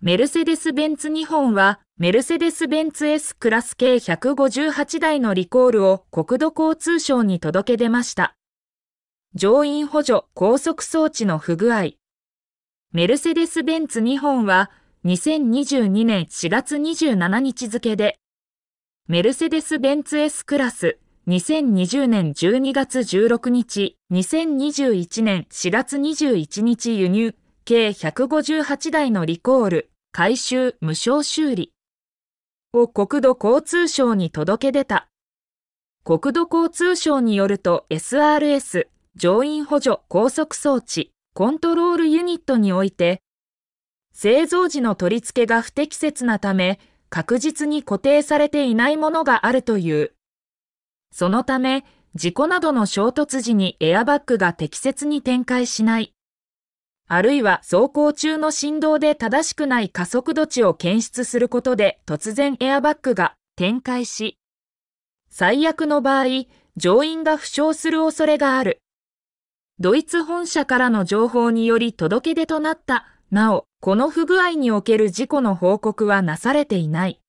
メルセデス・ベンツ日本は、メルセデス・ベンツ S クラス計158台のリコールを国土交通省に届け出ました。乗員補助高速装置の不具合。メルセデス・ベンツ日本は、2022年4月27日付で、メルセデス・ベンツ S クラス2020年12月16日、2021年4月21日輸入、計158台のリコール、回収、無償修理を国土交通省に届け出た。国土交通省によると SRS、乗員補助高速装置、コントロールユニットにおいて、製造時の取り付けが不適切なため、確実に固定されていないものがあるという。そのため、事故などの衝突時にエアバッグが適切に展開しない。あるいは走行中の振動で正しくない加速度値を検出することで突然エアバッグが展開し、最悪の場合、乗員が負傷する恐れがある。ドイツ本社からの情報により届け出となった、なお、この不具合における事故の報告はなされていない。